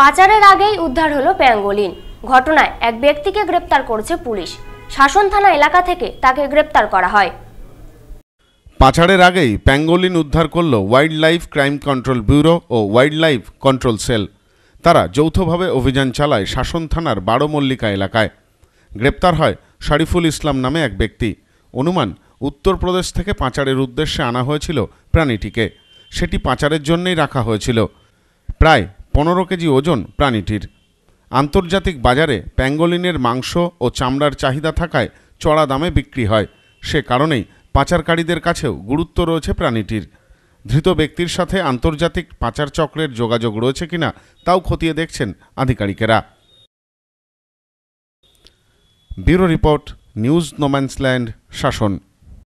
পাচারের আগেই উদ্ধার হলো প্যাঙ্গোলিন ঘটনায় এক ব্যক্তিকে গ্রেপ্তার করেছে পুলিশ শাসন থানা এলাকা থেকে তাকে গ্রেপ্তার করা হয় পাচারের আগেই প্যাঙ্গোলিন উদ্ধার করল wildlife crime control bureau ও ওয়াইল্ড লাইফ কন্ট্রোল সেল তারা যৌথভাবে অভিযান চালায় শাসন থানার বারো মল্লিকা এলাকায় গ্রেপ্তার হয় শরিফুল ইসলাম নামে এক ব্যক্তি অনুমান উত্তরপ্রদেশ থেকে পাচারের উদ্দেশ্যে আনা হয়েছিল প্রাণীটিকে সেটি পাচারের জন্যই রাখা হয়েছিল প্রায় পনেরো কেজি ওজন প্রাণীটির আন্তর্জাতিক বাজারে প্যাঙ্গোলিনের মাংস ও চামড়ার চাহিদা থাকায় চড়া দামে বিক্রি হয় সে কারণেই পাচারকারীদের কাছেও গুরুত্ব রয়েছে প্রাণীটির ধৃত ব্যক্তির সাথে আন্তর্জাতিক পাচার চক্রের যোগাযোগ রয়েছে কিনা তাও খতিয়ে দেখছেন আধিকারিকেরা ব্যুরো রিপোর্ট নিউজ নোম্যান্সল্যান্ড শাসন